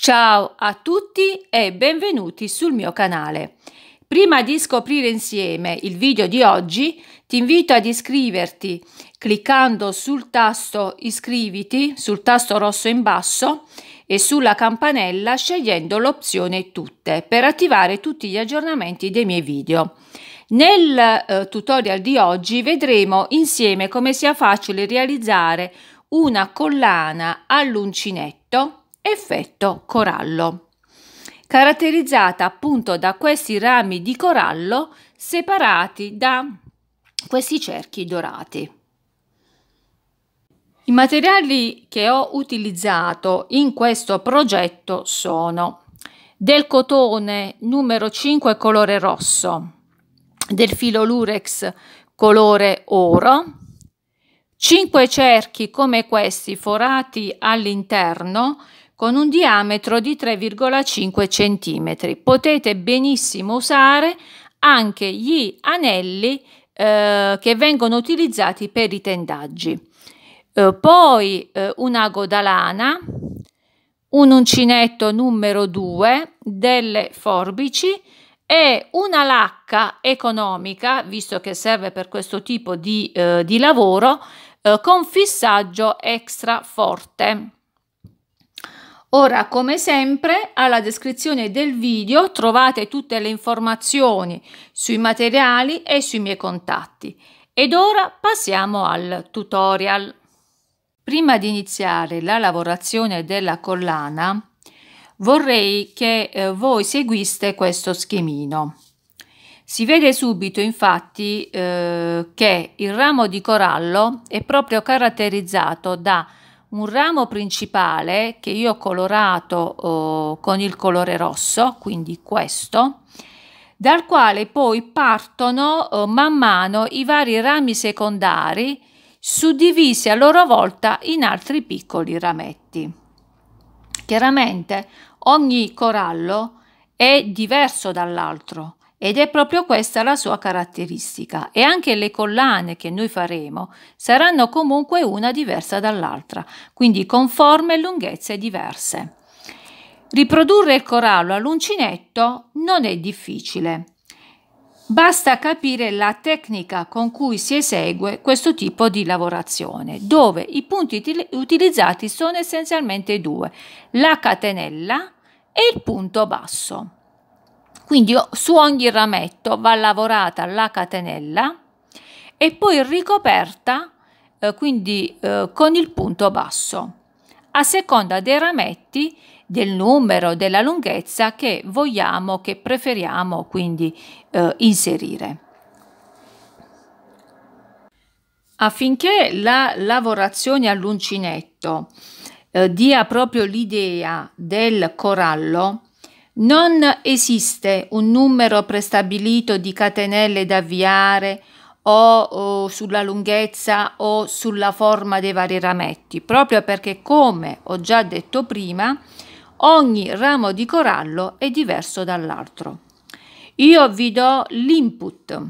Ciao a tutti e benvenuti sul mio canale. Prima di scoprire insieme il video di oggi, ti invito ad iscriverti cliccando sul tasto iscriviti, sul tasto rosso in basso e sulla campanella scegliendo l'opzione tutte per attivare tutti gli aggiornamenti dei miei video. Nel eh, tutorial di oggi vedremo insieme come sia facile realizzare una collana all'uncinetto effetto corallo, caratterizzata appunto da questi rami di corallo separati da questi cerchi dorati. I materiali che ho utilizzato in questo progetto sono del cotone numero 5 colore rosso, del filo lurex colore oro, 5 cerchi come questi forati all'interno con un diametro di 3,5 cm. Potete benissimo usare anche gli anelli eh, che vengono utilizzati per i tendaggi. Eh, poi eh, un ago da lana, un uncinetto numero 2, delle forbici e una lacca economica, visto che serve per questo tipo di, eh, di lavoro, eh, con fissaggio extra forte. Ora, come sempre, alla descrizione del video trovate tutte le informazioni sui materiali e sui miei contatti. Ed ora passiamo al tutorial. Prima di iniziare la lavorazione della collana, vorrei che eh, voi seguiste questo schemino. Si vede subito infatti eh, che il ramo di corallo è proprio caratterizzato da un ramo principale che io ho colorato oh, con il colore rosso, quindi questo, dal quale poi partono oh, man mano i vari rami secondari suddivisi a loro volta in altri piccoli rametti. Chiaramente ogni corallo è diverso dall'altro, ed è proprio questa la sua caratteristica e anche le collane che noi faremo saranno comunque una diversa dall'altra, quindi con forme e lunghezze diverse. Riprodurre il corallo all'uncinetto non è difficile. Basta capire la tecnica con cui si esegue questo tipo di lavorazione, dove i punti utilizzati sono essenzialmente due, la catenella e il punto basso. Quindi su ogni rametto va lavorata la catenella e poi ricoperta eh, quindi eh, con il punto basso a seconda dei rametti del numero della lunghezza che vogliamo che preferiamo quindi eh, inserire affinché la lavorazione all'uncinetto eh, dia proprio l'idea del corallo non esiste un numero prestabilito di catenelle da avviare o, o, sulla lunghezza o sulla forma dei vari rametti, proprio perché, come ho già detto prima, ogni ramo di corallo è diverso dall'altro. Io vi do l'input,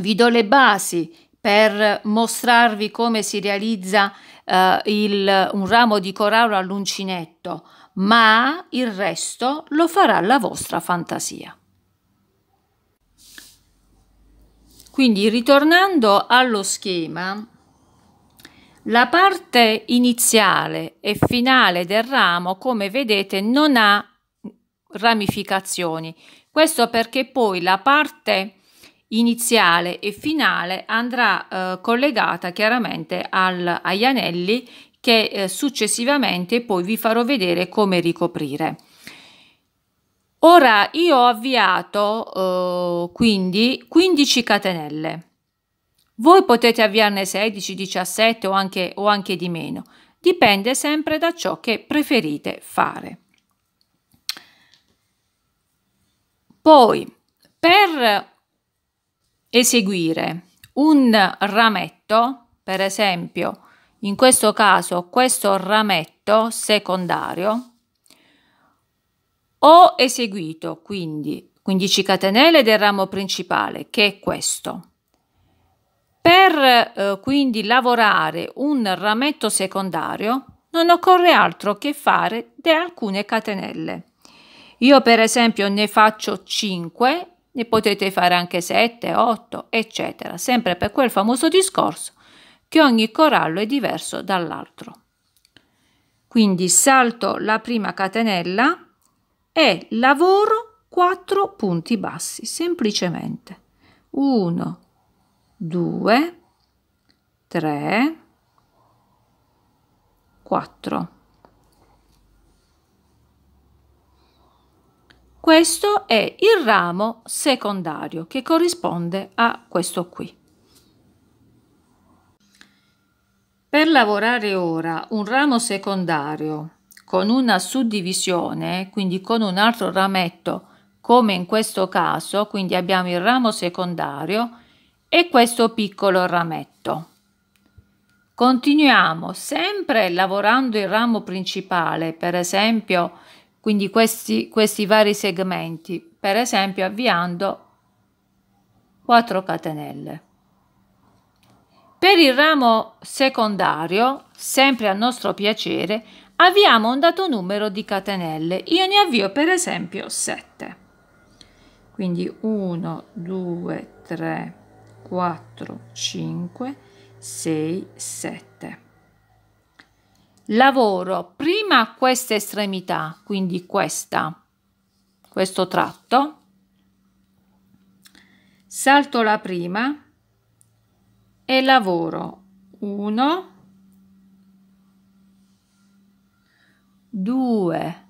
vi do le basi per mostrarvi come si realizza eh, il, un ramo di corallo all'uncinetto, ma il resto lo farà la vostra fantasia. Quindi ritornando allo schema, la parte iniziale e finale del ramo, come vedete, non ha ramificazioni. Questo perché poi la parte iniziale e finale andrà eh, collegata chiaramente al, agli anelli che eh, successivamente poi vi farò vedere come ricoprire. Ora io ho avviato eh, quindi 15 catenelle. Voi potete avviarne 16, 17 o anche, o anche di meno. Dipende sempre da ciò che preferite fare. Poi, per eseguire un rametto, per esempio in questo caso questo rametto secondario, ho eseguito quindi 15 catenelle del ramo principale, che è questo. Per eh, quindi lavorare un rametto secondario non occorre altro che fare alcune catenelle. Io per esempio ne faccio 5, ne potete fare anche 7, 8, eccetera, sempre per quel famoso discorso che ogni corallo è diverso dall'altro. Quindi salto la prima catenella e lavoro 4 punti bassi, semplicemente. 1, 2, 3, 4. Questo è il ramo secondario che corrisponde a questo qui. Per lavorare ora un ramo secondario con una suddivisione, quindi con un altro rametto, come in questo caso, quindi abbiamo il ramo secondario e questo piccolo rametto. Continuiamo sempre lavorando il ramo principale, per esempio, quindi questi, questi vari segmenti, per esempio avviando 4 catenelle. Per il ramo secondario, sempre a nostro piacere, avviamo un dato numero di catenelle. Io ne avvio per esempio 7. Quindi 1, 2, 3, 4, 5, 6, 7. Lavoro prima questa estremità, quindi questa, questo tratto, salto la prima, e lavoro 1 2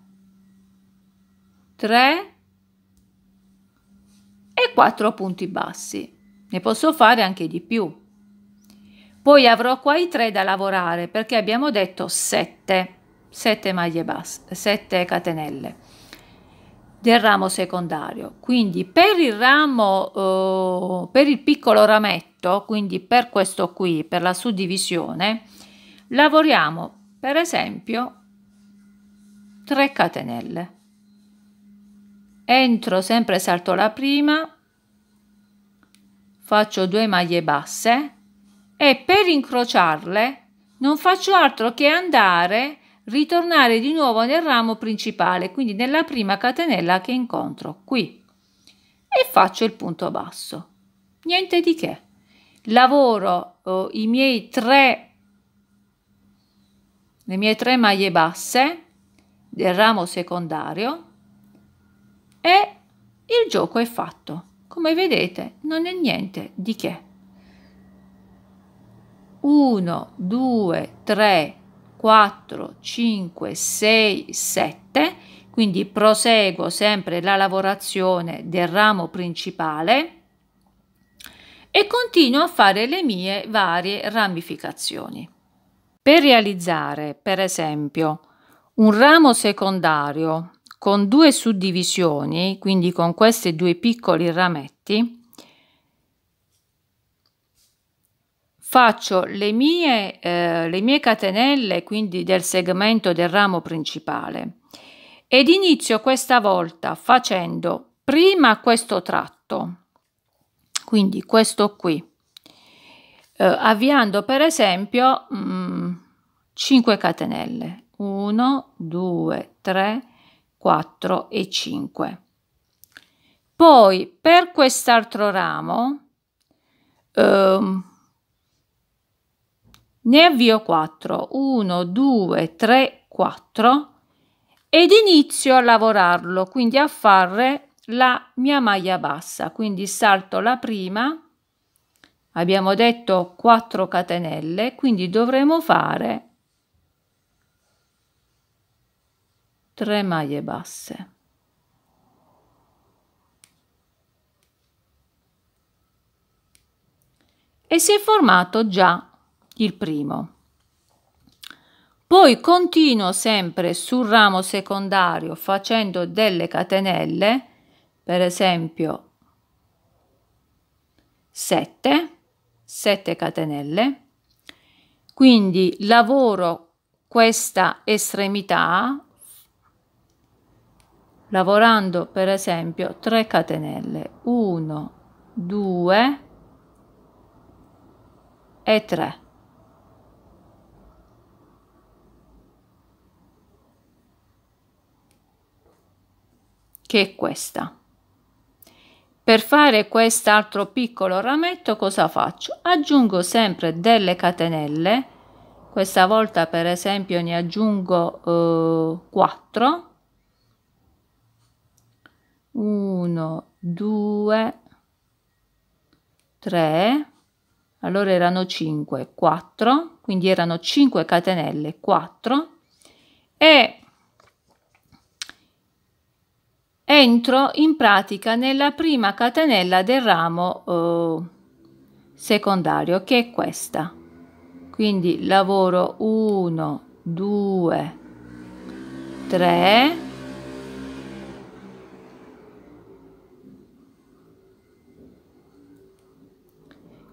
3 e 4 punti bassi ne posso fare anche di più poi avrò qua i 3 da lavorare perché abbiamo detto 7 7 maglie basse 7 catenelle del ramo secondario quindi per il ramo eh, per il piccolo rametto dritto, quindi per questo qui, per la suddivisione, lavoriamo per esempio 3 catenelle. Entro sempre salto la prima, faccio due maglie basse e per incrociarle non faccio altro che andare ritornare di nuovo nel ramo principale, quindi nella prima catenella che incontro qui e faccio il punto basso. Niente di che lavoro oh, i miei tre le mie tre maglie basse del ramo secondario e il gioco è fatto. Come vedete non è niente di che. 1, 2, 3, 4, 5, 6, 7, quindi proseguo sempre la lavorazione del ramo principale e continuo a fare le mie varie ramificazioni. Per realizzare, per esempio, un ramo secondario con due suddivisioni, quindi con questi due piccoli rametti, faccio le mie, eh, le mie catenelle, quindi del segmento del ramo principale, ed inizio questa volta facendo prima questo tratto, quindi questo qui, eh, avviando per esempio mh, mm, 5 catenelle, 1, 2, 3, 4 e 5. Poi per quest'altro ramo ehm, ne avvio 4, 1, 2, 3, 4 ed inizio a lavorarlo, quindi a fare la mia maglia bassa, quindi salto la prima, abbiamo detto 4 catenelle, quindi dovremo fare 3 maglie basse. E si è formato già il primo. Poi continuo sempre sul ramo secondario facendo delle catenelle per esempio 7, 7 catenelle, quindi lavoro questa estremità lavorando per esempio 3 catenelle 1 2 e 3 che è questa per fare quest'altro piccolo rametto cosa faccio? Aggiungo sempre delle catenelle, questa volta per esempio ne aggiungo eh, 4, 1, 2, 3, allora erano 5, 4, quindi erano 5 catenelle, 4 e entro in pratica nella prima catenella del ramo eh, secondario che è questa quindi lavoro 1 2 3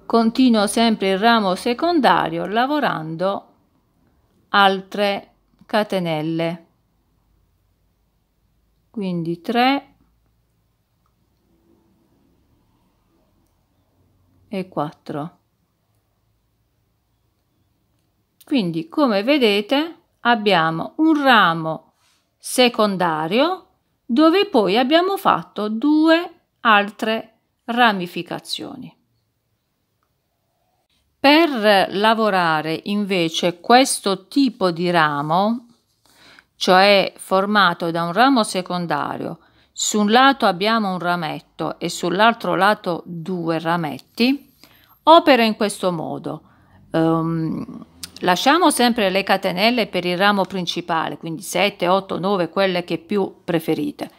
continuo sempre il ramo secondario lavorando altre catenelle quindi 3 e 4 quindi come vedete abbiamo un ramo secondario dove poi abbiamo fatto due altre ramificazioni per lavorare invece questo tipo di ramo cioè formato da un ramo secondario. Su un lato abbiamo un rametto e sull'altro lato due rametti. Opera in questo modo. Um, Lasciamo sempre le catenelle per il ramo principale, quindi 7, 8, 9, quelle che più preferite.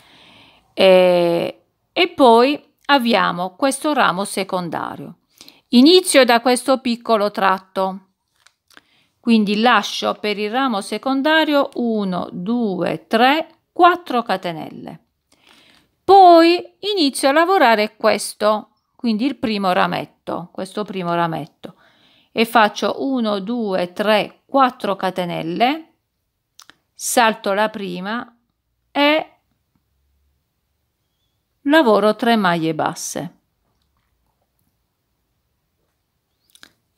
E, e, poi abbiamo questo ramo secondario. Inizio da questo piccolo tratto quindi lascio per il ramo secondario 1, 2, 3, 4 catenelle. Poi inizio a lavorare questo, quindi il primo rametto, questo primo rametto e faccio 1 2 3 4 catenelle salto la prima e lavoro 3 maglie basse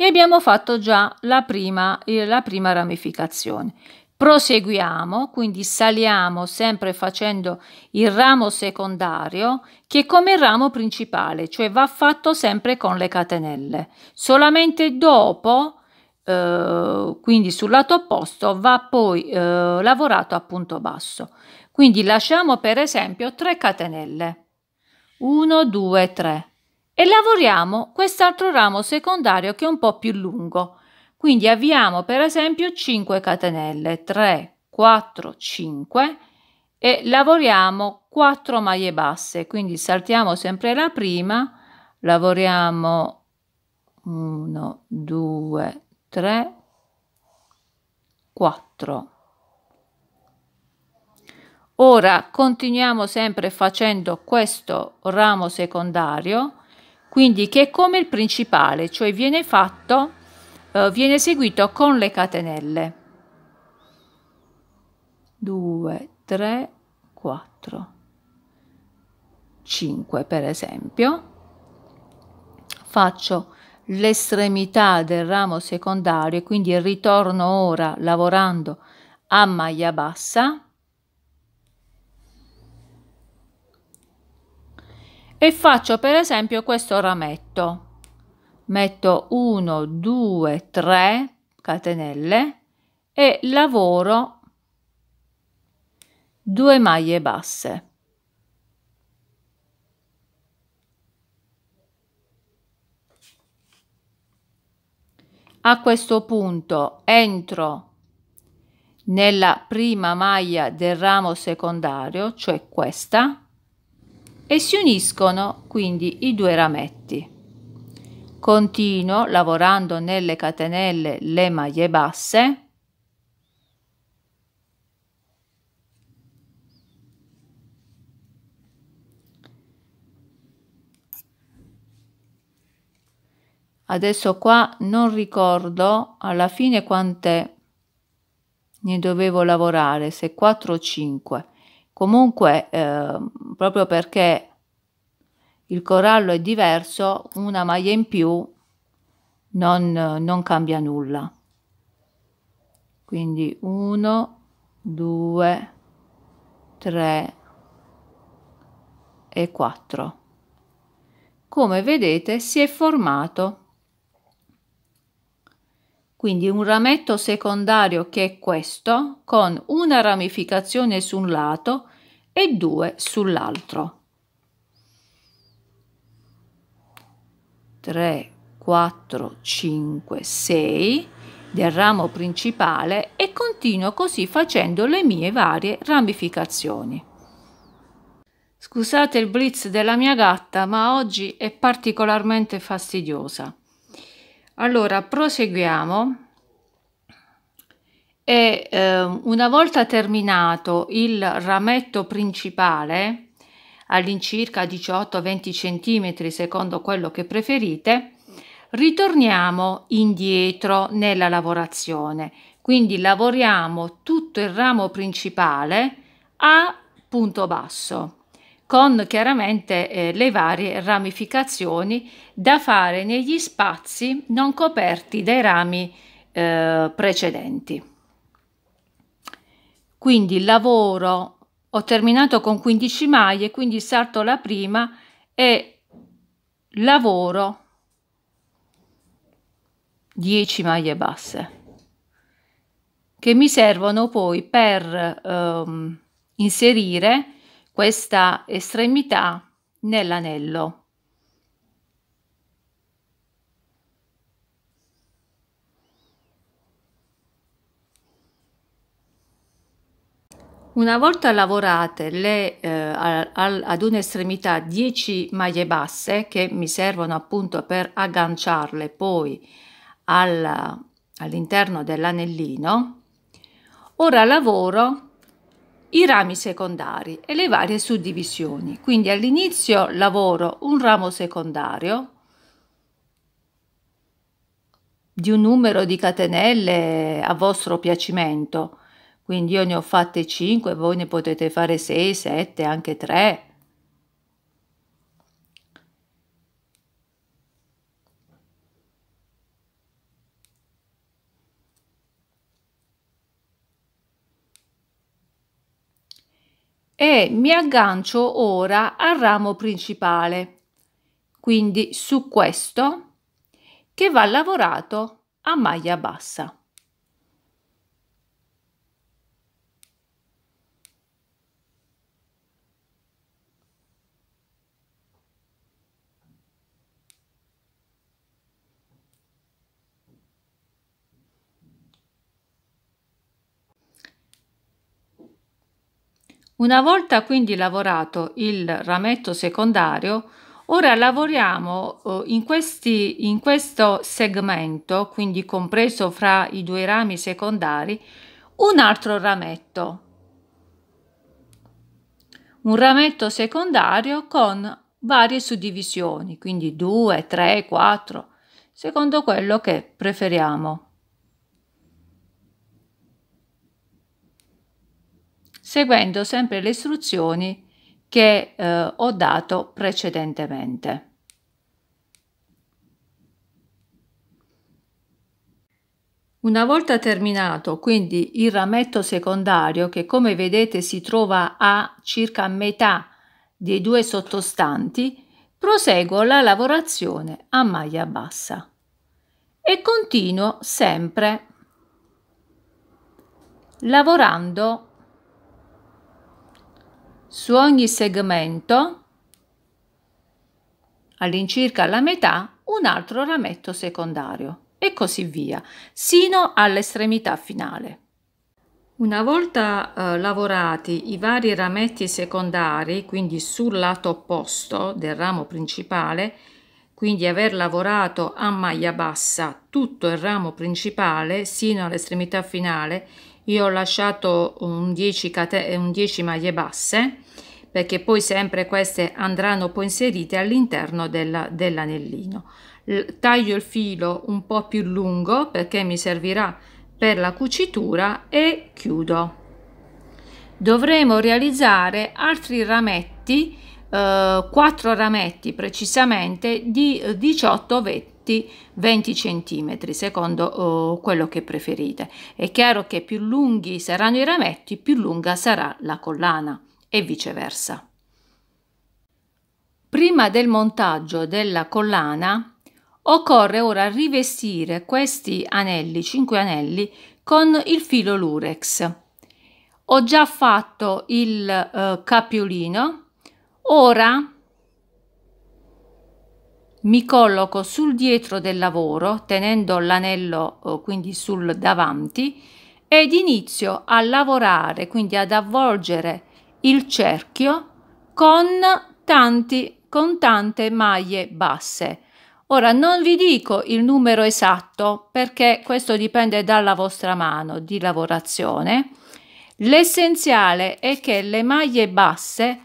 abbiamo fatto già la prima, eh, la prima ramificazione. Proseguiamo, quindi saliamo sempre facendo il ramo secondario che è come il ramo principale, cioè va fatto sempre con le catenelle. Solamente dopo, eh, quindi sul lato opposto, va poi eh, lavorato a punto basso. Quindi lasciamo per esempio 3 catenelle. 1, 2, 3 e lavoriamo quest'altro ramo secondario che è un po' più lungo. Quindi avviamo per esempio 5 catenelle, 3, 4, 5 e lavoriamo 4 maglie basse, quindi saltiamo sempre la prima, lavoriamo 1, 2, 3, 4. Ora continuiamo sempre facendo questo ramo secondario quindi che è come il principale, cioè viene fatto, eh, viene seguito con le catenelle. 2, 3, 4, 5 per esempio. Faccio l'estremità del ramo secondario, quindi ritorno ora lavorando a maglia bassa e faccio per esempio questo rametto metto 1 2 3 catenelle e lavoro 2 maglie basse a questo punto entro nella prima maglia del ramo secondario cioè questa e si uniscono quindi i due rametti. Continuo lavorando nelle catenelle le maglie basse Adesso qua non ricordo alla fine quante ne dovevo lavorare, se 4 o 5. Comunque, eh, proprio perché il corallo è diverso, una maglia in più non, non cambia nulla. Quindi 1, 2, 3 e 4. Come vedete si è formato quindi un rametto secondario che è questo, con una ramificazione su un lato e due sull'altro. 3, 4, 5, 6 del ramo principale e continuo così facendo le mie varie ramificazioni. Scusate il blitz della mia gatta, ma oggi è particolarmente fastidiosa allora proseguiamo e eh, una volta terminato il rametto principale all'incirca 18-20 cm secondo quello che preferite ritorniamo indietro nella lavorazione quindi lavoriamo tutto il ramo principale a punto basso con chiaramente eh, le varie ramificazioni da fare negli spazi non coperti dai rami eh, precedenti. Quindi il lavoro ho terminato con 15 maglie, quindi salto la prima e lavoro 10 maglie basse che mi servono poi per ehm, inserire questa estremità nell'anello. Una volta lavorate le, eh, ad un'estremità 10 maglie basse che mi servono appunto per agganciarle poi all'interno dell'anellino, ora lavoro i rami secondari e le varie suddivisioni. Quindi all'inizio lavoro un ramo secondario di un numero di catenelle a vostro piacimento. Quindi io ne ho fatte 5, voi ne potete fare 6, 7, anche 3. mi aggancio ora al ramo principale quindi su questo che va lavorato a maglia bassa Una volta quindi lavorato il rametto secondario, ora lavoriamo eh, in, questi, in questo segmento, quindi compreso fra i due rami secondari, un altro rametto. Un rametto secondario con varie suddivisioni, quindi 2, 3, 4, secondo quello che preferiamo. seguendo sempre le istruzioni che eh, ho dato precedentemente. Una volta terminato quindi il rametto secondario che come vedete si trova a circa metà dei due sottostanti, proseguo la lavorazione a maglia bassa e continuo sempre lavorando su ogni segmento, all'incirca la metà, un altro rametto secondario e così via, sino all'estremità finale. Una volta eh, lavorati i vari rametti secondari, quindi sul lato opposto del ramo principale, quindi aver lavorato a maglia bassa tutto il ramo principale sino all'estremità finale, io ho lasciato un 10, cate- un maglie basse perché poi sempre queste andranno poi inserite all'interno dell'anellino. Dell taglio il filo un po' più lungo perché mi servirà per la cucitura e chiudo. Dovremo realizzare altri rametti, eh, 4 rametti precisamente di 18 eh, vetti 20 centimetri secondo oh, quello che preferite. È chiaro che più lunghi saranno i rametti, più lunga sarà la collana e viceversa. Prima del montaggio della collana occorre ora rivestire questi anelli, 5 anelli, con il filo lurex. Ho già fatto il eh, capiolino, ora mi colloco sul dietro del lavoro tenendo l'anello eh, quindi sul davanti ed inizio a lavorare quindi ad avvolgere il cerchio con, tanti, con tante maglie basse. Ora non vi dico il numero esatto perché questo dipende dalla vostra mano di lavorazione. L'essenziale è che le maglie basse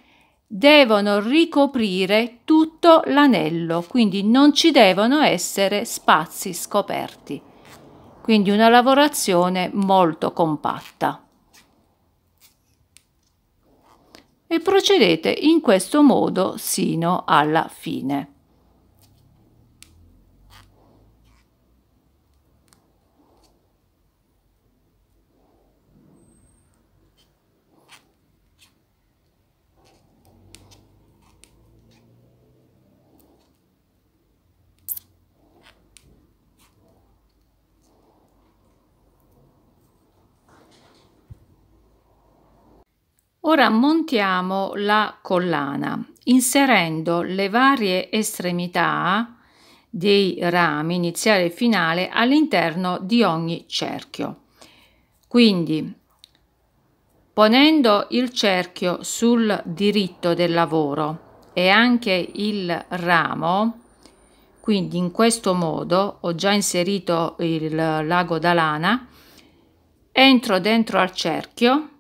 devono ricoprire tutto l'anello, quindi non ci devono essere spazi scoperti. Quindi una lavorazione molto compatta. e procedete in questo modo sino alla fine. Ora montiamo la collana inserendo le varie estremità dei rami iniziale e finale all'interno di ogni cerchio. Quindi ponendo il cerchio sul diritto del lavoro e anche il ramo, quindi in questo modo ho già inserito il lago da lana, entro dentro al cerchio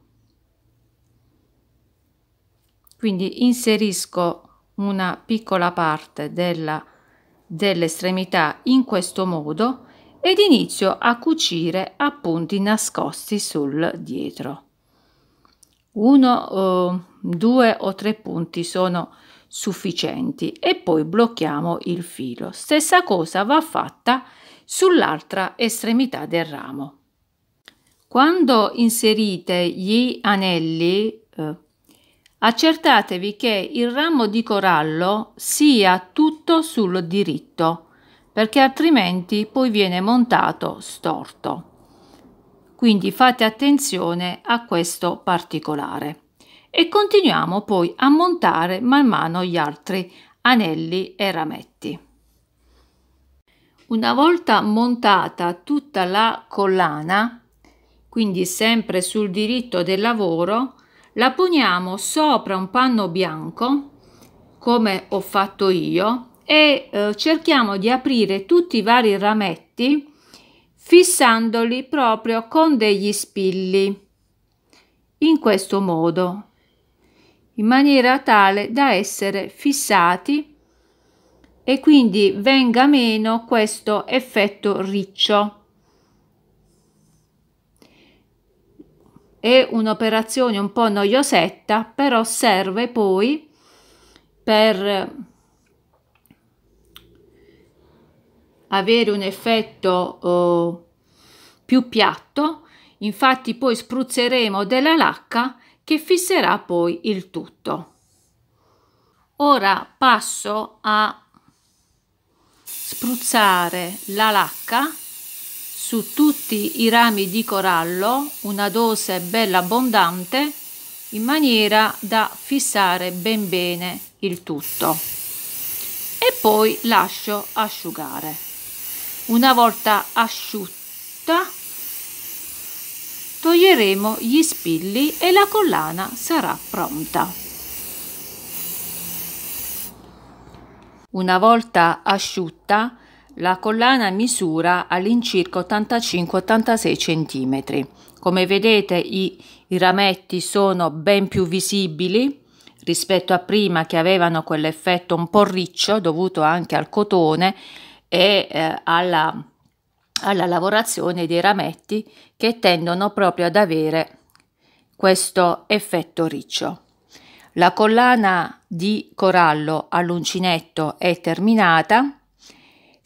quindi inserisco una piccola parte dell'estremità dell in questo modo ed inizio a cucire a punti nascosti sul dietro. Uno, eh, due o tre punti sono sufficienti e poi blocchiamo il filo. Stessa cosa va fatta sull'altra estremità del ramo. Quando inserite gli anelli eh, accertatevi che il ramo di corallo sia tutto sul diritto, perché altrimenti poi viene montato storto. Quindi fate attenzione a questo particolare. E continuiamo poi a montare man mano gli altri anelli e rametti. Una volta montata tutta la collana, quindi sempre sul diritto del lavoro, la poniamo sopra un panno bianco come ho fatto io e eh, cerchiamo di aprire tutti i vari rametti fissandoli proprio con degli spilli in questo modo in maniera tale da essere fissati e quindi venga meno questo effetto riccio è un'operazione un po' noiosetta, però serve poi per avere un effetto oh, più piatto. Infatti poi spruzzeremo della lacca che fisserà poi il tutto. Ora passo a spruzzare la lacca su tutti i rami di corallo una dose bella abbondante in maniera da fissare ben bene il tutto e poi lascio asciugare una volta asciutta toglieremo gli spilli e la collana sarà pronta una volta asciutta la collana misura all'incirca 85-86 cm. Come vedete i, i rametti sono ben più visibili rispetto a prima che avevano quell'effetto un po' riccio dovuto anche al cotone e eh, alla, alla lavorazione dei rametti che tendono proprio ad avere questo effetto riccio. La collana di corallo all'uncinetto è terminata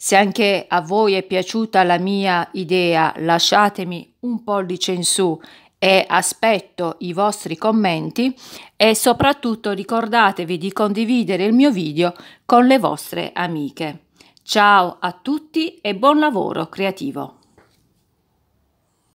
se anche a voi è piaciuta la mia idea, lasciatemi un pollice in su e aspetto i vostri commenti e soprattutto ricordatevi di condividere il mio video con le vostre amiche. Ciao a tutti e buon lavoro creativo!